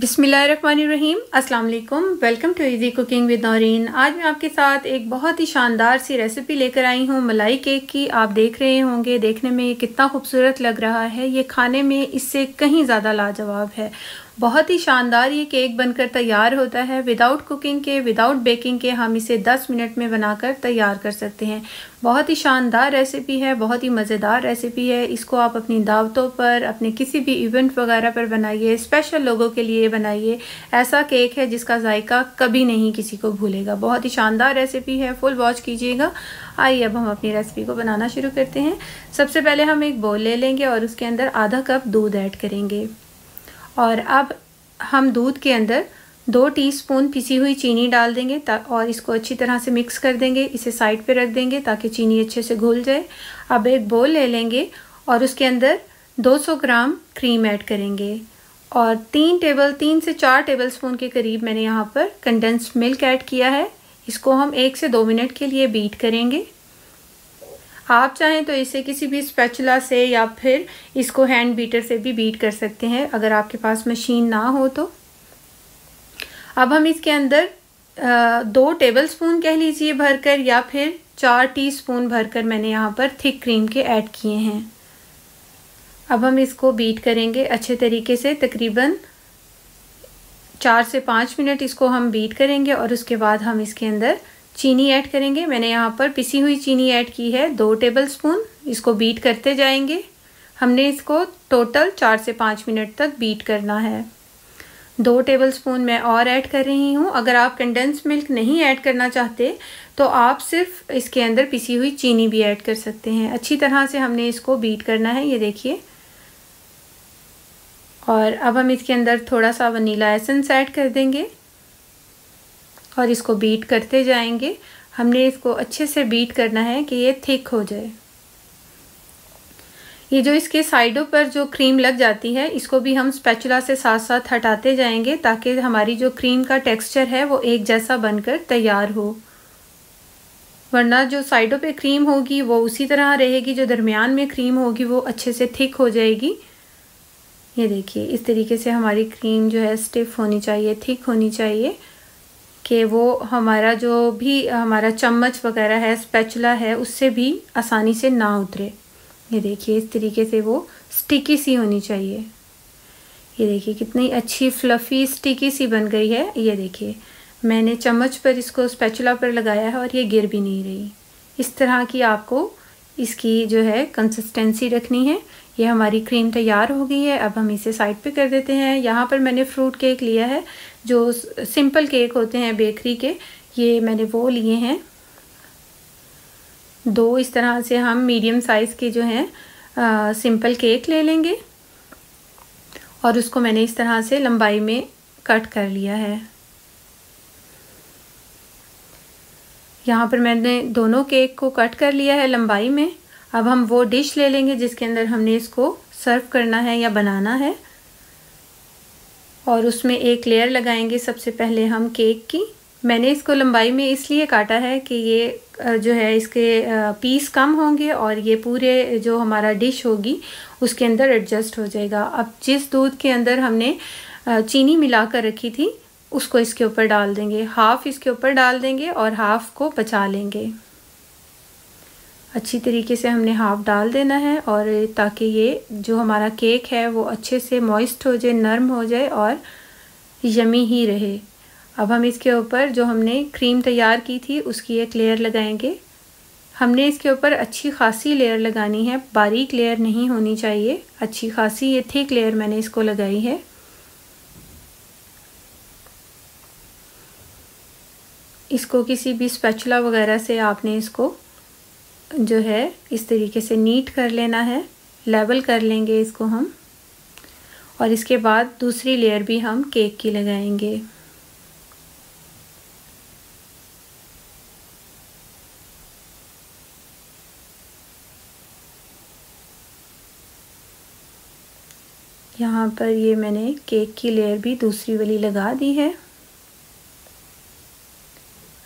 बिसमीम् अस्सलाम welcome to easy cooking with Naureen आज मैं आपके साथ एक बहुत ही शानदार सी रेसिपी लेकर आई हूँ मलाई केक की आप देख रहे होंगे देखने में ये कितना खूबसूरत लग रहा है ये खाने में इससे कहीं ज़्यादा लाजवाब है बहुत ही शानदार ये केक बनकर तैयार होता है विदाउट कुकिंग के विदाउट बेकिंग के हम इसे 10 मिनट में बनाकर तैयार कर सकते हैं बहुत ही शानदार रेसिपी है बहुत ही मज़ेदार रेसिपी है इसको आप अपनी दावतों पर अपने किसी भी इवेंट वगैरह पर बनाइए स्पेशल लोगों के लिए बनाइए ऐसा केक है जिसका जायका कभी नहीं किसी को भूलेगा बहुत ही शानदार रेसिपी है फुल वॉच कीजिएगा आइए अब हम अपनी रेसिपी को बनाना शुरू करते हैं सबसे पहले हम एक बोल ले लेंगे और उसके अंदर आधा कप दूध ऐड करेंगे और अब हम दूध के अंदर दो टीस्पून पिसी हुई चीनी डाल देंगे और इसको अच्छी तरह से मिक्स कर देंगे इसे साइड पे रख देंगे ताकि चीनी अच्छे से घुल जाए अब एक बोल ले लेंगे और उसके अंदर 200 ग्राम क्रीम ऐड करेंगे और तीन टेबल तीन से चार टेबल स्पून के करीब मैंने यहाँ पर कंडेंस्ड मिल्क ऐड किया है इसको हम एक से दो मिनट के लिए बीट करेंगे आप चाहें तो इसे किसी भी स्पैचुला से या फिर इसको हैंड बीटर से भी बीट कर सकते हैं अगर आपके पास मशीन ना हो तो अब हम इसके अंदर दो टेबल स्पून कह लीजिए भरकर या फिर चार टीस्पून भरकर मैंने यहाँ पर थिक क्रीम के ऐड किए हैं अब हम इसको बीट करेंगे अच्छे तरीके से तकरीबन चार से पाँच मिनट इसको हम बीट करेंगे और उसके बाद हम इसके अंदर चीनी ऐड करेंगे मैंने यहाँ पर पिसी हुई चीनी ऐड की है दो टेबल स्पून इसको बीट करते जाएंगे हमने इसको टोटल चार से पाँच मिनट तक बीट करना है दो टेबल स्पून मैं और ऐड कर रही हूँ अगर आप कंडेंस मिल्क नहीं ऐड करना चाहते तो आप सिर्फ इसके अंदर पिसी हुई चीनी भी ऐड कर सकते हैं अच्छी तरह से हमने इसको बीट करना है ये देखिए और अब हम इसके अंदर थोड़ा सा वनीला एसेंस ऐड कर देंगे और इसको बीट करते जाएंगे हमने इसको अच्छे से बीट करना है कि ये थिक हो जाए ये जो इसके साइडों पर जो क्रीम लग जाती है इसको भी हम स्पैचुला से साथ साथ हटाते जाएंगे ताकि हमारी जो क्रीम का टेक्सचर है वो एक जैसा बनकर तैयार हो वरना जो साइडों पे क्रीम होगी वो उसी तरह रहेगी जो दरमियान में क्रीम होगी वो अच्छे से थिक हो जाएगी ये देखिए इस तरीके से हमारी क्रीम जो है स्टिफ होनी चाहिए थिक होनी चाहिए कि वो हमारा जो भी हमारा चम्मच वगैरह है स्पैचुला है उससे भी आसानी से ना उतरे ये देखिए इस तरीके से वो स्टिकी सी होनी चाहिए ये देखिए कितनी अच्छी फ्लफ़ी स्टिकी सी बन गई है ये देखिए मैंने चम्मच पर इसको स्पैचुला पर लगाया है और ये गिर भी नहीं रही इस तरह की आपको इसकी जो है कंसिस्टेंसी रखनी है ये हमारी क्रीम तैयार हो गई है अब हम इसे साइड पे कर देते हैं यहाँ पर मैंने फ्रूट केक लिया है जो सिंपल केक होते हैं बेकरी के ये मैंने वो लिए हैं दो इस तरह से हम मीडियम साइज़ के जो हैं सिंपल केक ले लेंगे और उसको मैंने इस तरह से लंबाई में कट कर लिया है यहाँ पर मैंने दोनों केक को कट कर लिया है लंबाई में अब हम वो डिश ले लेंगे जिसके अंदर हमने इसको सर्व करना है या बनाना है और उसमें एक लेयर लगाएंगे सबसे पहले हम केक की मैंने इसको लंबाई में इसलिए काटा है कि ये जो है इसके पीस कम होंगे और ये पूरे जो हमारा डिश होगी उसके अंदर एडजस्ट हो जाएगा अब जिस दूध के अंदर हमने चीनी मिलाकर रखी थी उसको इसके ऊपर डाल देंगे हाफ़ इसके ऊपर डाल देंगे और हाफ़ को बचा लेंगे अच्छी तरीके से हमने हाफ डाल देना है और ताकि ये जो हमारा केक है वो अच्छे से मॉइस्ट हो जाए नरम हो जाए और यमी ही रहे अब हम इसके ऊपर जो हमने क्रीम तैयार की थी उसकी एक लेयर लगाएंगे हमने इसके ऊपर अच्छी खासी लेयर लगानी है बारीक लेयर नहीं होनी चाहिए अच्छी खासी ये थिक लेयर मैंने इसको लगाई है इसको किसी भी स्पैचुला वगैरह से आपने इसको जो है इस तरीके से नीट कर लेना है लेवल कर लेंगे इसको हम और इसके बाद दूसरी लेयर भी हम केक की लगाएंगे यहाँ पर ये मैंने केक की लेयर भी दूसरी वाली लगा दी है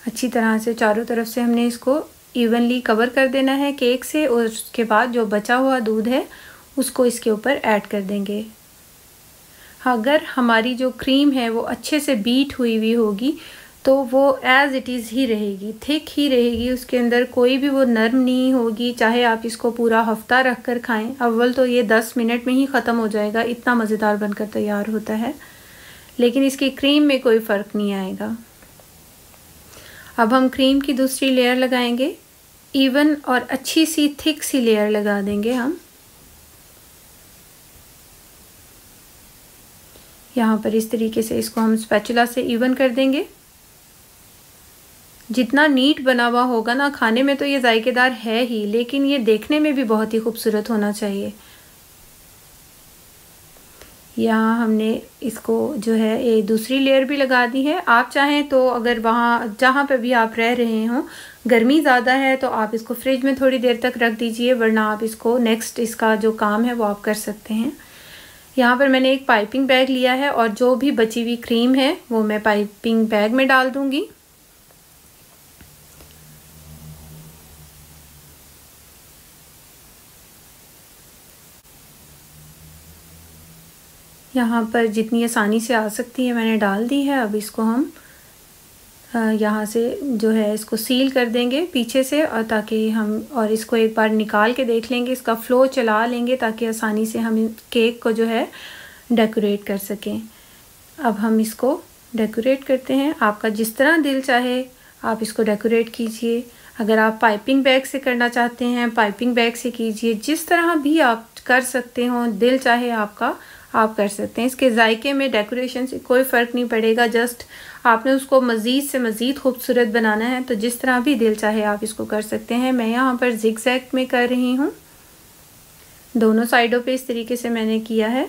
अच्छी तरह से चारों तरफ से हमने इसको इवनली कवर कर देना है केक से और उसके बाद जो बचा हुआ दूध है उसको इसके ऊपर ऐड कर देंगे अगर हमारी जो क्रीम है वो अच्छे से बीट हुई हुई होगी तो वो एज़ इट इज़ ही रहेगी थिक ही रहेगी उसके अंदर कोई भी वो नरम नहीं होगी चाहे आप इसको पूरा हफ्ता रख कर खाएँ अव्वल तो ये दस मिनट में ही ख़त्म हो जाएगा इतना मज़ेदार बनकर तैयार होता है लेकिन इसकी क्रीम में कोई फ़र्क नहीं आएगा अब हम क्रीम की दूसरी लेयर लगाएंगे इवन और अच्छी सी थिक सी लेयर लगा देंगे हम यहाँ पर इस तरीके से इसको हम स्पैचुला से इवन कर देंगे जितना नीट बना हुआ होगा ना खाने में तो ये जायकेदार है ही लेकिन ये देखने में भी बहुत ही खूबसूरत होना चाहिए यहाँ हमने इसको जो है ये दूसरी लेयर भी लगा दी है आप चाहें तो अगर वहाँ जहाँ पर भी आप रह रहे हों गर्मी ज़्यादा है तो आप इसको फ्रिज में थोड़ी देर तक रख दीजिए वरना आप इसको नेक्स्ट इसका जो काम है वो आप कर सकते हैं यहाँ पर मैंने एक पाइपिंग बैग लिया है और जो भी बची हुई क्रीम है वो मैं पाइपिंग बैग में डाल दूँगी यहाँ पर जितनी आसानी से आ सकती है मैंने डाल दी है अब इसको हम यहाँ से जो है इसको सील कर देंगे पीछे से और ताकि हम और इसको एक बार निकाल के देख लेंगे इसका फ़्लो चला लेंगे ताकि आसानी से हम केक को जो है डेकोरेट कर सकें अब हम इसको डेकोरेट करते हैं आपका जिस तरह दिल चाहे आप इसको डेकोरेट कीजिए अगर आप पाइपिंग बैग से करना चाहते हैं पाइपिंग बैग से कीजिए जिस तरह भी आप कर सकते हो दिल चाहे आपका आप कर सकते हैं इसके जायके में डेकोरेशन से कोई फ़र्क नहीं पड़ेगा जस्ट आपने उसको मज़ीद से मज़ीद खूबसूरत बनाना है तो जिस तरह भी दिल चाहे आप इसको कर सकते हैं मैं यहाँ पर ज़िक में कर रही हूँ दोनों साइडों पे इस तरीके से मैंने किया है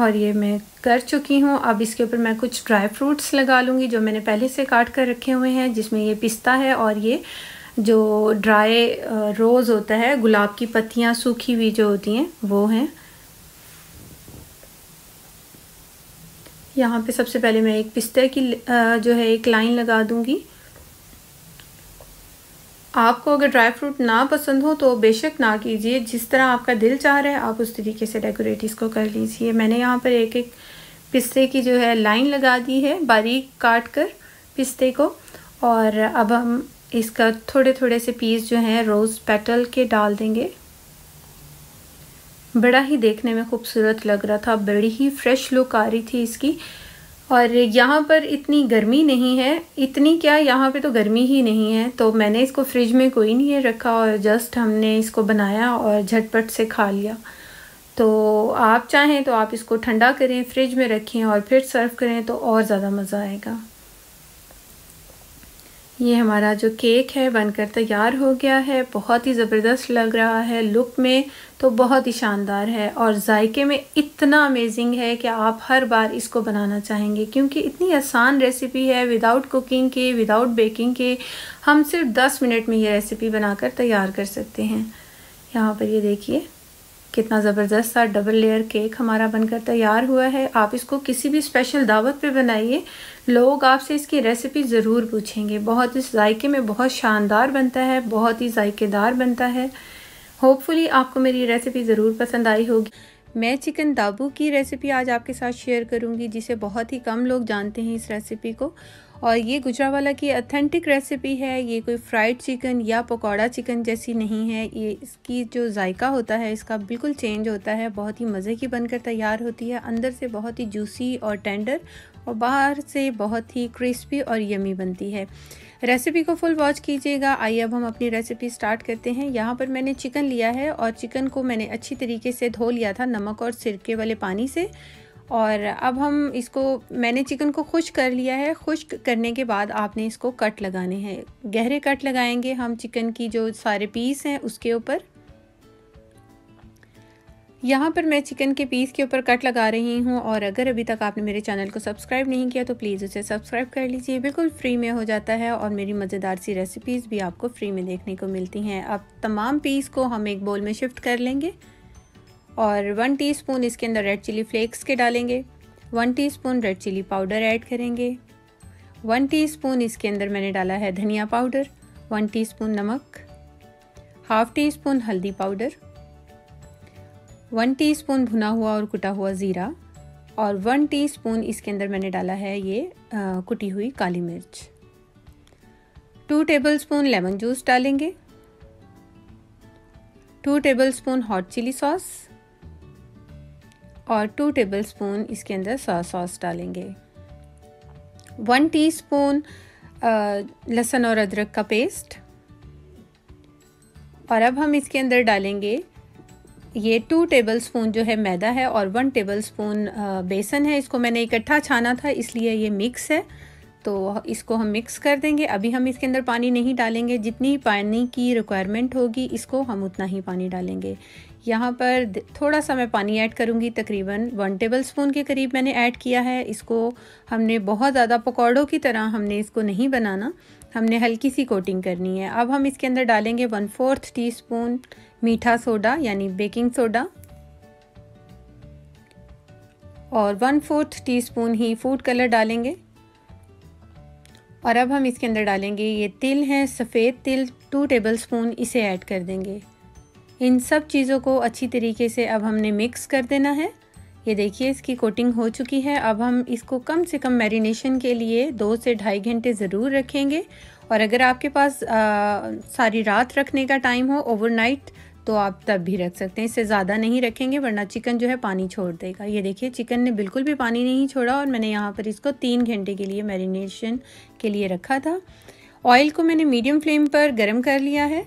और ये मैं कर चुकी हूँ अब इसके ऊपर मैं कुछ ड्राई फ्रूट्स लगा लूँगी जो मैंने पहले से काट कर रखे हुए हैं जिसमें ये पिस्ता है और ये जो ड्राई रोज़ होता है गुलाब की पत्तियाँ सूखी हुई जो होती हैं वो हैं यहाँ पे सबसे पहले मैं एक पिस्ते की जो है एक लाइन लगा दूँगी आपको अगर ड्राई फ्रूट ना पसंद हो तो बेशक ना कीजिए जिस तरह आपका दिल चाह रहा है आप उस तरीके से डेकोरेट इसको कर लीजिए मैंने यहाँ पर एक एक पिस्ते की जो है लाइन लगा दी है बारीक काट कर पिस्ते को और अब हम इसका थोड़े थोड़े से पीस जो हैं रोज़ पेटल के डाल देंगे बड़ा ही देखने में खूबसूरत लग रहा था बड़ी ही फ्रेश लुक आ रही थी इसकी और यहाँ पर इतनी गर्मी नहीं है इतनी क्या यहाँ पे तो गर्मी ही नहीं है तो मैंने इसको फ्रिज में कोई नहीं है रखा और जस्ट हमने इसको बनाया और झटपट से खा लिया तो आप चाहें तो आप इसको ठंडा करें फ्रिज में रखें और फिर सर्व करें तो और ज़्यादा मज़ा आएगा ये हमारा जो केक है बनकर तैयार हो गया है बहुत ही ज़बरदस्त लग रहा है लुक में तो बहुत ही शानदार है और जायके में इतना अमेजिंग है कि आप हर बार इसको बनाना चाहेंगे क्योंकि इतनी आसान रेसिपी है विदाउट कुकिंग के विदाउट बेकिंग के हम सिर्फ 10 मिनट में ये रेसिपी बनाकर तैयार कर सकते हैं यहाँ पर ये देखिए कितना ज़बरदस्त सा डबल लेयर केक हमारा बनकर तैयार हुआ है आप इसको किसी भी स्पेशल दावत पे बनाइए लोग आपसे इसकी रेसिपी ज़रूर पूछेंगे बहुत इस जायके में बहुत शानदार बनता है बहुत ही जायकेदार बनता है होपफुली आपको मेरी रेसिपी ज़रूर पसंद आई होगी मैं चिकन दाबू की रेसिपी आज आपके साथ शेयर करूंगी जिसे बहुत ही कम लोग जानते हैं इस रेसिपी को और ये गुजरावाला की अथेंटिक रेसिपी है ये कोई फ्राइड चिकन या पकौड़ा चिकन जैसी नहीं है ये इसकी जो जायका होता है इसका बिल्कुल चेंज होता है बहुत ही मज़े की बनकर तैयार होती है अंदर से बहुत ही जूसी और टेंडर और बाहर से बहुत ही क्रिस्पी और यमी बनती है रेसिपी को फुल वॉच कीजिएगा आइए अब हम अपनी रेसिपी स्टार्ट करते हैं यहाँ पर मैंने चिकन लिया है और चिकन को मैंने अच्छी तरीके से धो लिया था नमक और सिरके वाले पानी से और अब हम इसको मैंने चिकन को खुश कर लिया है खुश करने के बाद आपने इसको कट लगाने हैं गहरे कट लगाएंगे हम चिकन की जो सारे पीस हैं उसके ऊपर यहाँ पर मैं चिकन के पीस के ऊपर कट लगा रही हूँ और अगर अभी तक आपने मेरे चैनल को सब्सक्राइब नहीं किया तो प्लीज़ उसे सब्सक्राइब कर लीजिए बिल्कुल फ्री में हो जाता है और मेरी मज़ेदार सी रेसिपीज़ भी आपको फ्री में देखने को मिलती हैं अब तमाम पीस को हम एक बोल में शिफ्ट कर लेंगे और वन टी इसके अंदर रेड चिली फ्लेक्स के डालेंगे one T red chilli powder add करेंगे वन टी इसके अंदर मैंने डाला है धनिया पाउडर वन टी नमक हाफ़ टी स्पून हल्दी पाउडर वन टीस्पून भुना हुआ और कुटा हुआ ज़ीरा और वन टीस्पून इसके अंदर मैंने डाला है ये आ, कुटी हुई काली मिर्च टू टेबलस्पून लेमन जूस डालेंगे two tablespoon hot chilli sauce और टू टेबलस्पून इसके अंदर सोया सॉस डालेंगे वन टीस्पून लहसुन और अदरक का पेस्ट और अब हम इसके अंदर डालेंगे ये टू टेबलस्पून जो है मैदा है और वन टेबलस्पून बेसन है इसको मैंने इकट्ठा छाना था इसलिए ये मिक्स है तो इसको हम मिक्स कर देंगे अभी हम इसके अंदर पानी नहीं डालेंगे जितनी पानी की रिक्वायरमेंट होगी इसको हम उतना ही पानी डालेंगे यहाँ पर थोड़ा सा मैं पानी ऐड करूँगी तकरीबन वन टेबल स्पून के करीब मैंने ऐड किया है इसको हमने बहुत ज़्यादा पकौड़ों की तरह हमने इसको नहीं बनाना हमने हल्की सी कोटिंग करनी है अब हम इसके अंदर डालेंगे वन फोर्थ टी स्पून मीठा सोडा यानी बेकिंग सोडा और वन फोर्थ टीस्पून ही फूड कलर डालेंगे और अब हम इसके अंदर डालेंगे ये तिल है सफ़ेद तिल टू टेबल स्पून इसे ऐड कर देंगे इन सब चीज़ों को अच्छी तरीके से अब हमने मिक्स कर देना है ये देखिए इसकी कोटिंग हो चुकी है अब हम इसको कम से कम मैरिनेशन के लिए दो से ढाई घंटे ज़रूर रखेंगे और अगर आपके पास आ, सारी रात रखने का टाइम हो ओवरनाइट तो आप तब भी रख सकते हैं इससे ज़्यादा नहीं रखेंगे वरना चिकन जो है पानी छोड़ देगा ये देखिए चिकन ने बिल्कुल भी पानी नहीं छोड़ा और मैंने यहाँ पर इसको तीन घंटे के लिए मैरिनेशन के लिए रखा था ऑयल को मैंने मीडियम फ्लेम पर गर्म कर लिया है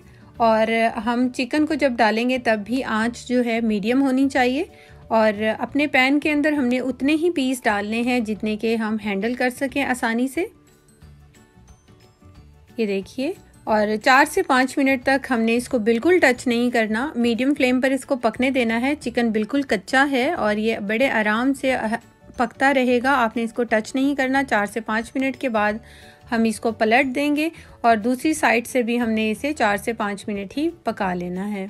और हम चिकन को जब डालेंगे तब भी आँच जो है मीडियम होनी चाहिए और अपने पैन के अंदर हमने उतने ही पीस डालने हैं जितने के हम हैंडल कर सकें आसानी से ये देखिए और चार से पाँच मिनट तक हमने इसको बिल्कुल टच नहीं करना मीडियम फ्लेम पर इसको पकने देना है चिकन बिल्कुल कच्चा है और ये बड़े आराम से पकता रहेगा आपने इसको टच नहीं करना चार से पाँच मिनट के बाद हम इसको पलट देंगे और दूसरी साइड से भी हमने इसे चार से पाँच मिनट ही पका लेना है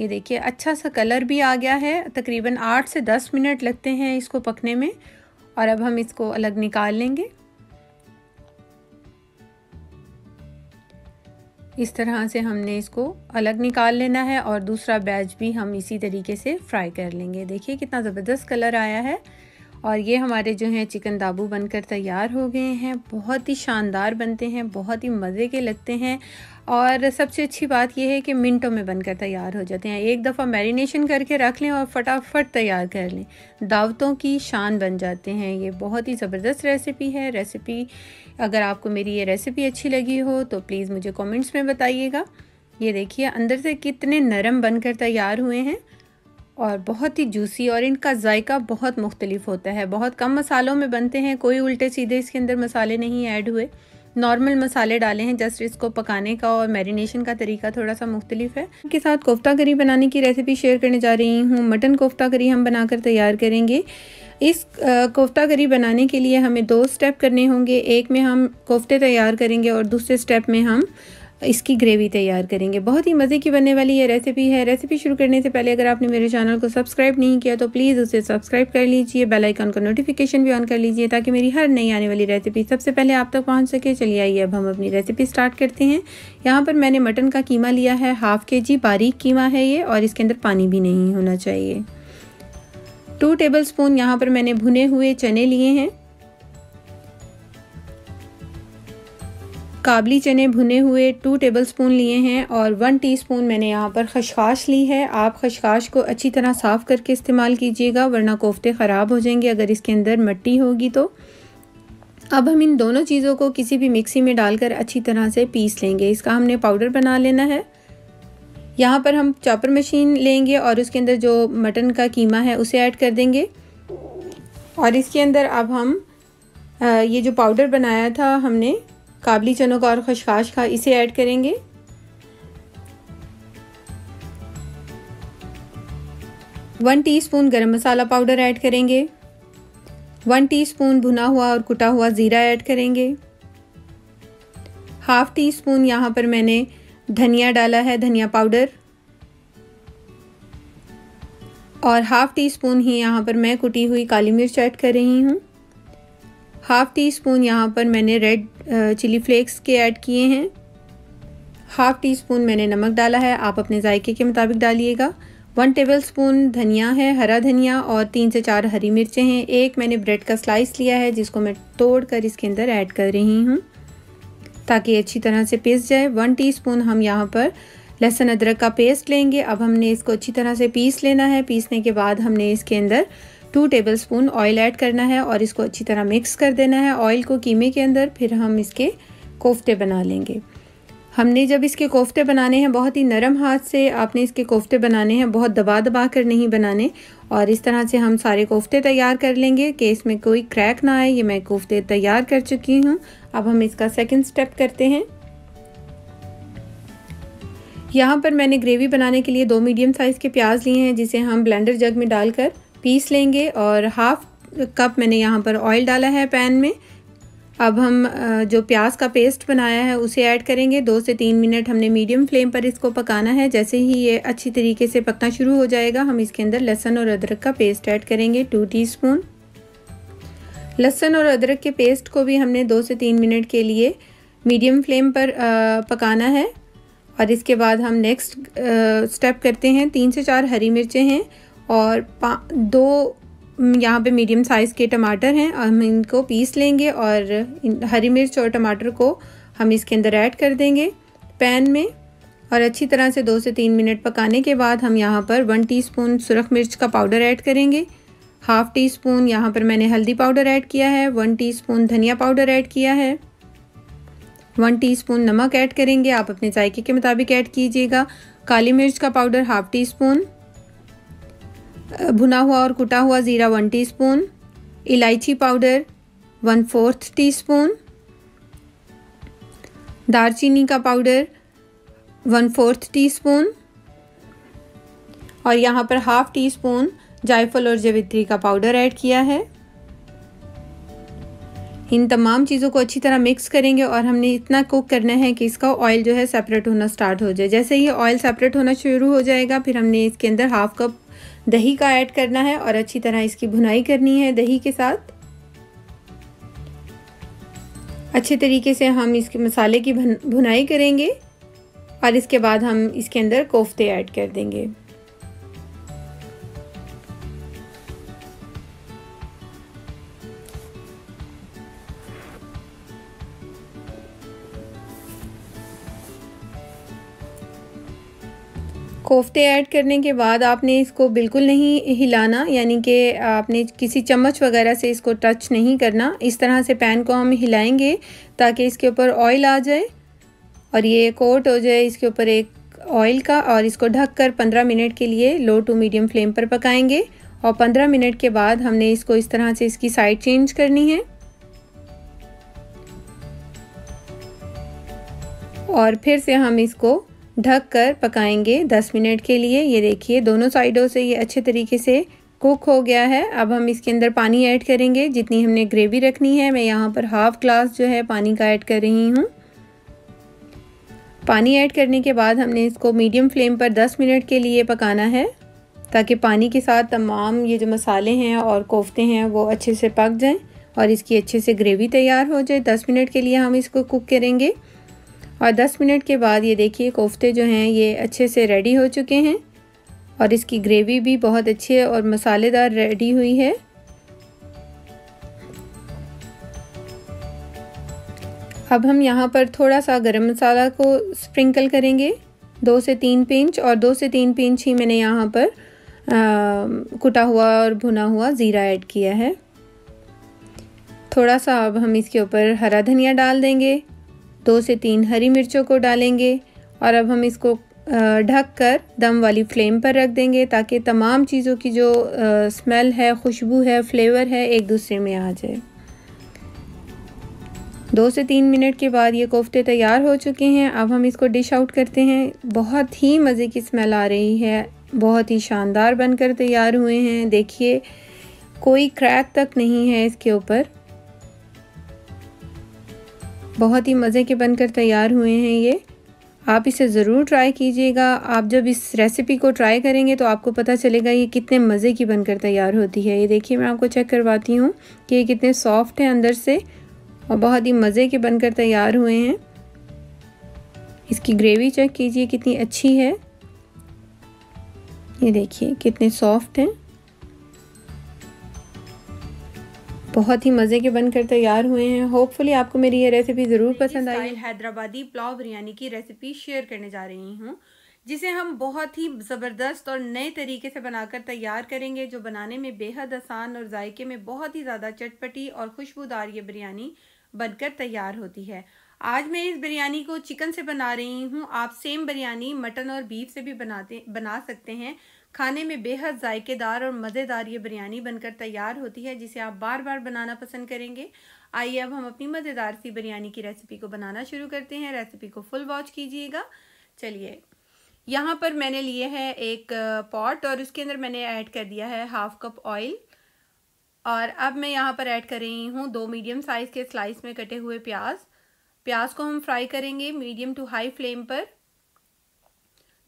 ये देखिए अच्छा सा कलर भी आ गया है तकरीबन आठ से दस मिनट लगते हैं इसको पकने में और अब हम इसको अलग निकाल लेंगे इस तरह से हमने इसको अलग निकाल लेना है और दूसरा बैच भी हम इसी तरीके से फ्राई कर लेंगे देखिए कितना ज़बरदस्त कलर आया है और ये हमारे जो हैं चिकन दाबू बनकर तैयार हो गए हैं बहुत ही शानदार बनते हैं बहुत ही मज़े के लगते हैं और सबसे अच्छी बात यह है कि मिनटों में बनकर तैयार हो जाते हैं एक दफ़ा मैरिनेशन करके रख लें और फटाफट तैयार कर लें दावतों की शान बन जाते हैं ये बहुत ही ज़बरदस्त रेसिपी है रेसिपी अगर आपको मेरी ये रेसिपी अच्छी लगी हो तो प्लीज़ मुझे कमेंट्स में बताइएगा ये देखिए अंदर से कितने नरम बनकर तैयार हुए हैं और बहुत ही जूसी और इनका जायका बहुत मुख्तलिफ होता है बहुत कम मसालों में बनते हैं कोई उल्टे सीधे इसके अंदर मसाले नहीं ऐड हुए नॉर्मल मसाले डाले हैं जस्ट इसको पकाने का और मैरिनेशन का तरीका थोड़ा सा मुख्तलिफ है इनके साथ कोफ्ता करी बनाने की रेसिपी शेयर करने जा रही हूँ मटन कोफ्ता करी हम बनाकर तैयार करेंगे इस कोफ्ता करी बनाने के लिए हमें दो स्टेप करने होंगे एक में हम कोफ्ते तैयार करेंगे और दूसरे स्टेप में हम इसकी ग्रेवी तैयार करेंगे बहुत ही मज़े की बनने वाली ये रेसिपी है रेसिपी शुरू करने से पहले अगर आपने मेरे चैनल को सब्सक्राइब नहीं किया तो प्लीज़ उसे सब्सक्राइब कर लीजिए बेल आइकन का नोटिफिकेशन भी ऑन कर लीजिए ताकि मेरी हर नई आने वाली रेसिपी सबसे पहले आप तक पहुँच सके चलिए आइए अब हम अपनी रेसिपी स्टार्ट करते हैं यहाँ पर मैंने मटन का कीमा लिया है हाफ़ के जी बारीक कीमा है ये और इसके अंदर पानी भी नहीं होना चाहिए टू टेबल स्पून यहाँ पर मैंने भुने हुए चने लिए हैं काबली चने भुने हुए टू टेबलस्पून लिए हैं और वन टीस्पून मैंने यहाँ पर खशखाश ली है आप खशखाश को अच्छी तरह साफ़ करके इस्तेमाल कीजिएगा वरना कोफ्ते ख़राब हो जाएंगे अगर इसके अंदर मट्टी होगी तो अब हम इन दोनों चीज़ों को किसी भी मिक्सी में डालकर अच्छी तरह से पीस लेंगे इसका हमने पाउडर बना लेना है यहाँ पर हम चॉपर मशीन लेंगे और उसके अंदर जो मटन का कीमा है उसे ऐड कर देंगे और इसके अंदर अब हम ये जो पाउडर बनाया था हमने काबली चनक और खशखाश का इसे ऐड करेंगे one teaspoon garam masala powder add करेंगे वन टीस्पून भुना हुआ और कुटा हुआ ज़ीरा ऐड करेंगे हाफ टी स्पून यहाँ पर मैंने धनिया डाला है धनिया पाउडर और हाफ टी स्पून ही यहाँ पर मैं कुटी हुई काली मिर्च ऐड कर रही हूँ हाफ़ टी स्पून यहाँ पर मैंने रेड चिली फ्लेक्स के ऐड किए हैं हाफ़ टी स्पून मैंने नमक डाला है आप अपने जायके के मुताबिक डालिएगा वन टेबल स्पून धनिया है हरा धनिया और तीन से चार हरी मिर्चें हैं एक मैंने ब्रेड का स्लाइस लिया है जिसको मैं तोड़ कर इसके अंदर ऐड कर रही हूँ ताकि अच्छी तरह से पिस जाए वन टीस्पून हम यहाँ पर लहसुन अदरक का पेस्ट लेंगे अब हमने इसको अच्छी तरह से पीस लेना है पीसने के बाद हमने इसके अंदर टू टेबलस्पून ऑयल ऐड करना है और इसको अच्छी तरह मिक्स कर देना है ऑयल को कीमे के अंदर फिर हम इसके कोफ्ते बना लेंगे हमने जब इसके कोफ्ते बनाने हैं बहुत ही नरम हाथ से आपने इसके कोफ्ते बनाने हैं बहुत दबा दबा कर नहीं बनाने और इस तरह से हम सारे कोफ्ते तैयार कर लेंगे कि इसमें कोई क्रैक ना आए ये मैं कोफ्ते तैयार कर चुकी हूँ अब हम इसका सेकंड स्टेप करते हैं यहाँ पर मैंने ग्रेवी बनाने के लिए दो मीडियम साइज़ के प्याज लिए हैं जिसे हम ब्लेंडर जग में डालकर पीस लेंगे और हाफ कप मैंने यहाँ पर ऑयल डाला है पैन में अब हम जो प्याज का पेस्ट बनाया है उसे ऐड करेंगे दो से तीन मिनट हमने मीडियम फ्लेम पर इसको पकाना है जैसे ही ये अच्छी तरीके से पकना शुरू हो जाएगा हम इसके अंदर लहसन और अदरक का पेस्ट ऐड करेंगे टू टीस्पून लहसन और अदरक के पेस्ट को भी हमने दो से तीन मिनट के लिए मीडियम फ्लेम पर पकाना है और इसके बाद हम नेक्स्ट स्टेप करते हैं तीन से चार हरी मिर्चें हैं और दो यहाँ पे मीडियम साइज़ के टमाटर हैं हम इनको पीस लेंगे और हरी मिर्च और टमाटर को हम इसके अंदर ऐड कर देंगे पैन में और अच्छी तरह से दो से तीन मिनट पकाने के बाद हम यहाँ पर वन टीस्पून सुरख मिर्च का पाउडर ऐड करेंगे हाफ़ टी स्पून यहाँ पर मैंने हल्दी पाउडर ऐड किया है वन टी धनिया पाउडर ऐड किया है वन टी नमक ऐड करेंगे आप अपने जायके के मुताबिक ऐड कीजिएगा काली मिर्च का पाउडर हाफ़ टी स्पून भुना हुआ और कुटा हुआ ज़ीरा वन टीस्पून, इलायची पाउडर वन फोर्थ टीस्पून, दारचीनी का पाउडर वन फोर्थ टीस्पून और यहाँ पर हाफ टी स्पून जायफल और जवित्री का पाउडर ऐड किया है इन तमाम चीज़ों को अच्छी तरह मिक्स करेंगे और हमने इतना कुक करना है कि इसका ऑयल जो है सेपरेट होना स्टार्ट हो जाए जैसे ही ऑयल सेपरेट होना शुरू हो जाएगा फिर हमने इसके अंदर हाफ कप दही का ऐड करना है और अच्छी तरह इसकी भुनाई करनी है दही के साथ अच्छे तरीके से हम इसके मसाले की भुनाई करेंगे और इसके बाद हम इसके अंदर कोफ्ते ऐड कर देंगे कोफ्ते ऐड करने के बाद आपने इसको बिल्कुल नहीं हिलाना यानी कि आपने किसी चम्मच वगैरह से इसको टच नहीं करना इस तरह से पैन को हम हिलाएंगे ताकि इसके ऊपर ऑयल आ जाए और ये कोट हो जाए इसके ऊपर एक ऑयल का और इसको ढककर 15 मिनट के लिए लो टू मीडियम फ्लेम पर पकाएंगे और 15 मिनट के बाद हमने इसको इस तरह से इसकी साइड चेंज करनी है और फिर से हम इसको ढक कर पकाएंगे 10 मिनट के लिए ये देखिए दोनों साइडों से ये अच्छे तरीके से कुक हो गया है अब हम इसके अंदर पानी ऐड करेंगे जितनी हमने ग्रेवी रखनी है मैं यहाँ पर हाफ़ ग्लास जो है पानी का ऐड कर रही हूँ पानी ऐड करने के बाद हमने इसको मीडियम फ्लेम पर 10 मिनट के लिए पकाना है ताकि पानी के साथ तमाम ये जो मसाले हैं और कोफ्ते हैं वो अच्छे से पक जाएं और इसकी अच्छे से ग्रेवी तैयार हो जाए 10 मिनट के लिए हम इसको कुक करेंगे और 10 मिनट के बाद ये देखिए कोफ्ते जो हैं ये अच्छे से रेडी हो चुके हैं और इसकी ग्रेवी भी बहुत अच्छी है और मसालेदार रेडी हुई है अब हम यहाँ पर थोड़ा सा गरम मसाला को स्प्रिंकल करेंगे दो से तीन पिंच और दो से तीन पिंच ही मैंने यहाँ पर आ, कुटा हुआ और भुना हुआ ज़ीरा ऐड किया है थोड़ा सा अब हम इसके ऊपर हरा धनिया डाल देंगे दो से तीन हरी मिर्चों को डालेंगे और अब हम इसको ढक कर दम वाली फ्लेम पर रख देंगे ताकि तमाम चीज़ों की जो स्मेल है खुशबू है फ्लेवर है एक दूसरे में आ जाए दो से तीन मिनट के बाद ये कोफ्ते तैयार हो चुके हैं अब हम इसको डिश आउट करते हैं बहुत ही मज़े की स्मेल आ रही है बहुत ही शानदार बनकर तैयार हुए हैं देखिए कोई क्रैक तक नहीं है इसके ऊपर बहुत ही मज़े के बनकर तैयार हुए हैं ये आप इसे ज़रूर ट्राई कीजिएगा आप जब इस रेसिपी को ट्राई करेंगे तो आपको पता चलेगा ये कितने मज़े की बनकर तैयार होती है ये देखिए मैं आपको चेक करवाती हूँ कि ये कितने सॉफ्ट हैं अंदर से और बहुत ही मज़े के बनकर तैयार हुए हैं इसकी ग्रेवी चेक कीजिए कितनी अच्छी है ये देखिए कितने सॉफ्ट हैं बहुत ही मज़े के बनकर तैयार हुए हैं होपफुली आपको मेरी ये रेसिपी ज़रूर पसंद आई हैदराबादी पुलाव बिरयानी की रेसिपी शेयर करने जा रही हूँ जिसे हम बहुत ही ज़बरदस्त और नए तरीके से बनाकर तैयार करेंगे जो बनाने में बेहद आसान और जायके में बहुत ही ज़्यादा चटपटी और खुशबूदार ये बिरयानी बनकर तैयार होती है आज मैं इस बिरयानी को चिकन से बना रही हूँ आप सेम बिरयानी मटन और बीफ से भी बनाते बना सकते हैं खाने में बेहद जायकेदार और मज़ेदार ये बिरयानी बनकर तैयार होती है जिसे आप बार बार बनाना पसंद करेंगे आइए अब हम अपनी मज़ेदार सी बिरयानी की रेसिपी को बनाना शुरू करते हैं रेसिपी को फुल वॉच कीजिएगा चलिए यहाँ पर मैंने लिए है एक पॉट और उसके अंदर मैंने ऐड कर दिया है हाफ़ कप ऑयल और अब मैं यहाँ पर ऐड कर रही हूँ दो मीडियम साइज़ के स्लाइस में कटे हुए प्याज प्याज को हम फ्राई करेंगे मीडियम टू हाई फ्लेम पर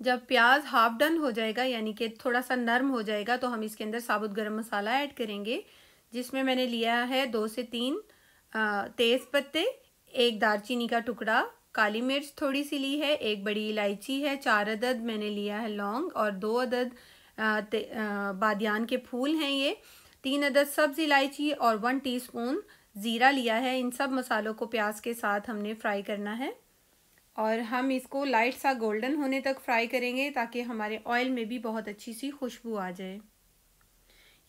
जब प्याज हाफ डन हो जाएगा यानी कि थोड़ा सा नरम हो जाएगा तो हम इसके अंदर साबुत गरम मसाला ऐड करेंगे जिसमें मैंने लिया है दो से तीन तेज़ पत्ते एक दारचीनी का टुकड़ा काली मिर्च थोड़ी सी ली है एक बड़ी इलायची है चार अदद मैंने लिया है लौंग और दो अदद बादियान के फूल हैं ये तीन अदद सब्ज़ इलायची और वन टीस्पून ज़ीरा लिया है इन सब मसालों को प्याज के साथ हमने फ्राई करना है और हम इसको लाइट सा गोल्डन होने तक फ्राई करेंगे ताकि हमारे ऑयल में भी बहुत अच्छी सी खुशबू आ जाए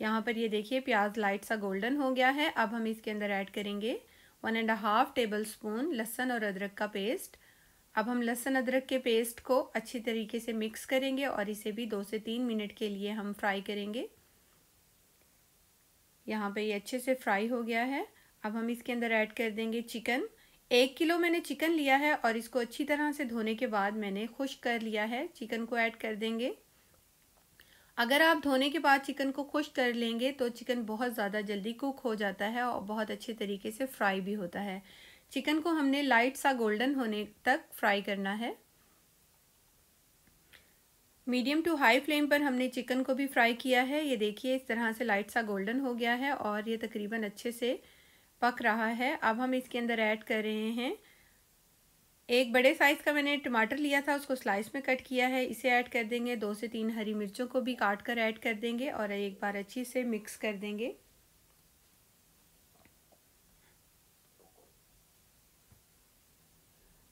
यहाँ पर ये देखिए प्याज लाइट सा गोल्डन हो गया है अब हम इसके अंदर ऐड करेंगे one and half tablespoon लहसन और अदरक का पेस्ट अब हम लहसन अदरक के पेस्ट को अच्छी तरीके से मिक्स करेंगे और इसे भी दो से तीन मिनट के लिए हम फ्राई करेंगे यहाँ पर ये अच्छे से फ्राई हो गया है अब हम इसके अंदर ऐड कर देंगे चिकन एक किलो मैंने चिकन लिया है और इसको अच्छी तरह से धोने के बाद मैंने खुश कर लिया है चिकन को ऐड कर देंगे अगर आप धोने के बाद चिकन को खुश कर लेंगे तो चिकन बहुत ज़्यादा जल्दी कुक हो जाता है और बहुत अच्छे तरीके से फ्राई भी होता है चिकन को हमने लाइट सा गोल्डन होने तक फ्राई करना है मीडियम टू हाई फ्लेम पर हमने चिकन को भी फ्राई किया है ये देखिए इस तरह से लाइट सा गोल्डन हो गया है और ये तकरीबन अच्छे से पक रहा है अब हम इसके अंदर ऐड कर रहे हैं एक बड़े साइज़ का मैंने टमाटर लिया था उसको स्लाइस में कट किया है इसे ऐड कर देंगे दो से तीन हरी मिर्चों को भी काट कर ऐड कर देंगे और एक बार अच्छी से मिक्स कर देंगे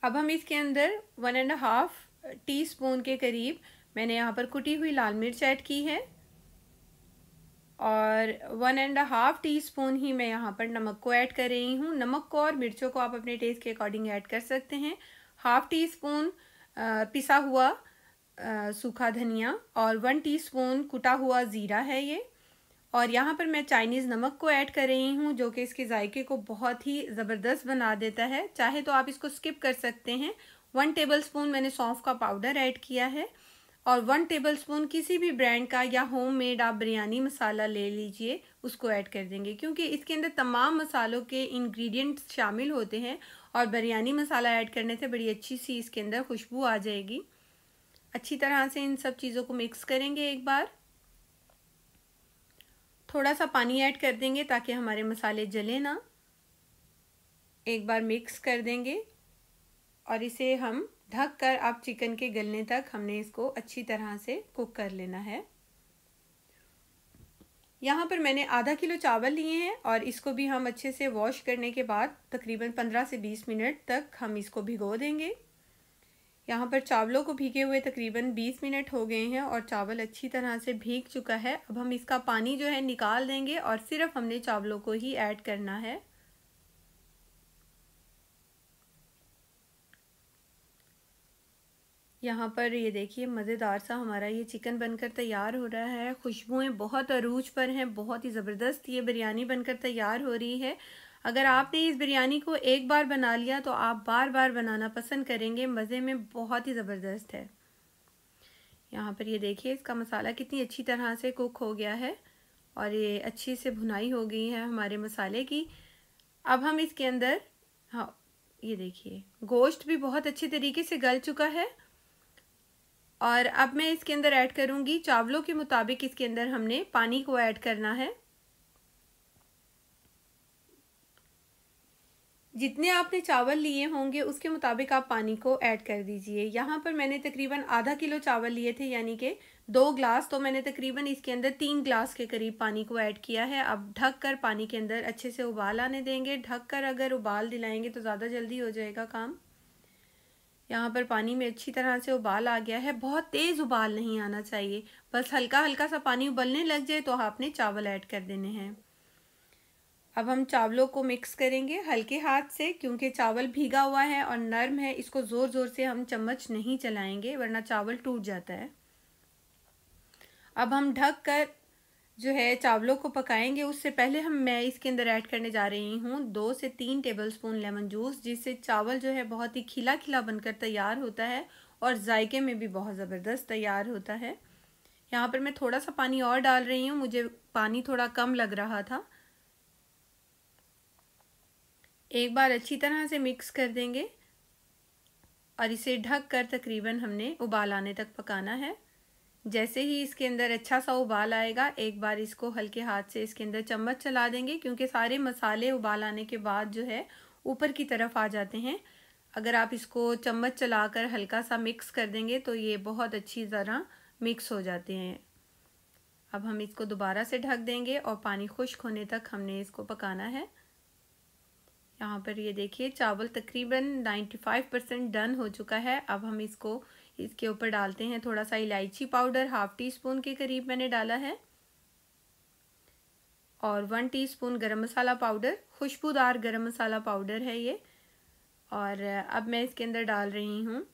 अब हम इसके अंदर one and half teaspoon के करीब मैंने यहाँ पर कुटी हुई लाल मिर्च ऐड की है और one and half teaspoon ही मैं यहाँ पर नमक को ऐड कर रही हूँ नमक को और मिर्चों को आप अपने टेस्ट के अकॉर्डिंग ऐड कर सकते हैं हाफ टी स्पून पिसा हुआ सूखा धनिया और वन टीस्पून कुटा हुआ ज़ीरा है ये और यहाँ पर मैं चाइनीज़ नमक को ऐड कर रही हूँ जो कि इसके जायके को बहुत ही ज़बरदस्त बना देता है चाहे तो आप इसको स्किप कर सकते हैं वन टेबल स्पून मैंने सौंफ का पाउडर ऐड किया है और वन टेबल स्पून किसी भी ब्रांड का या होममेड आप बिरयानी मसाला ले लीजिए उसको ऐड कर देंगे क्योंकि इसके अंदर तमाम मसालों के इंग्रेडिएंट्स शामिल होते हैं और बिरयानी मसाला ऐड करने से बड़ी अच्छी सी इसके अंदर खुशबू आ जाएगी अच्छी तरह से इन सब चीज़ों को मिक्स करेंगे एक बार थोड़ा सा पानी ऐड कर देंगे ताकि हमारे मसाले जले ना एक बार मिक्स कर देंगे और इसे हम ढक कर आप चिकन के गलने तक हमने इसको अच्छी तरह से कुक कर लेना है यहाँ पर मैंने आधा किलो चावल लिए हैं और इसको भी हम अच्छे से वॉश करने के बाद तकरीबन पंद्रह से बीस मिनट तक हम इसको भिगो देंगे यहाँ पर चावलों को भीगे हुए तकरीबन बीस मिनट हो गए हैं और चावल अच्छी तरह से भीग चुका है अब हम इसका पानी जो है निकाल देंगे और सिर्फ हमने चावलों को ही ऐड करना है यहाँ पर ये देखिए मज़ेदार सा हमारा ये चिकन बनकर तैयार हो रहा है खुशबुएं बहुत अरूज पर हैं बहुत ही ज़बरदस्त ये बिरयानी बनकर तैयार हो रही है अगर आपने इस बिरयानी को एक बार बना लिया तो आप बार बार बनाना पसंद करेंगे मज़े में बहुत ही ज़बरदस्त है यहाँ पर ये देखिए इसका मसाला कितनी अच्छी तरह से कुक हो गया है और ये अच्छी से भुनाई हो गई है हमारे मसाले की अब हम इसके अंदर हाँ ये देखिए गोश्त भी बहुत अच्छे तरीके से गल चुका है और अब मैं इसके अंदर ऐड करूँगी चावलों के मुताबिक इसके अंदर हमने पानी को ऐड करना है जितने आपने चावल लिए होंगे उसके मुताबिक आप पानी को ऐड कर दीजिए यहाँ पर मैंने तकरीबन आधा किलो चावल लिए थे यानी कि दो ग्लास तो मैंने तकरीबन इसके अंदर तीन ग्लास के करीब पानी को ऐड किया है अब ढक कर पानी के अंदर अच्छे से उबाल आने देंगे ढक कर अगर उबाल दिलाएंगे तो ज़्यादा जल्दी हो जाएगा काम यहाँ पर पानी में अच्छी तरह से उबाल आ गया है बहुत तेज़ उबाल नहीं आना चाहिए बस हल्का हल्का सा पानी उबलने लग जाए तो आपने चावल ऐड कर देने हैं अब हम चावलों को मिक्स करेंगे हल्के हाथ से क्योंकि चावल भीगा हुआ है और नर्म है इसको ज़ोर ज़ोर से हम चम्मच नहीं चलाएंगे वरना चावल टूट जाता है अब हम ढक कर जो है चावलों को पकाएंगे उससे पहले हम मैं इसके अंदर ऐड करने जा रही हूँ दो से तीन टेबल स्पून लेमन जूस जिससे चावल जो है बहुत ही खिला खिला बनकर तैयार होता है और जायके में भी बहुत ज़बरदस्त तैयार होता है यहाँ पर मैं थोड़ा सा पानी और डाल रही हूँ मुझे पानी थोड़ा कम लग रहा था एक बार अच्छी तरह से मिक्स कर देंगे और इसे ढक कर तकरीबन हमने उबाल आने तक पकाना है जैसे ही इसके अंदर अच्छा सा उबाल आएगा एक बार इसको हल्के हाथ से इसके अंदर चम्मच चला देंगे क्योंकि सारे मसाले उबाल आने के बाद जो है ऊपर की तरफ आ जाते हैं अगर आप इसको चम्मच चलाकर हल्का सा मिक्स कर देंगे तो ये बहुत अच्छी तरह मिक्स हो जाते हैं अब हम इसको दोबारा से ढक देंगे और पानी खुश्क होने तक हमने इसको पकाना है यहाँ पर ये देखिए चावल तकरीबन 95 परसेंट डन हो चुका है अब हम इसको इसके ऊपर डालते हैं थोड़ा सा इलायची पाउडर हाफ टी स्पून के करीब मैंने डाला है और one teaspoon garam masala powder खुशबूदार गरम मसाला पाउडर है ये और अब मैं इसके अंदर डाल रही हूँ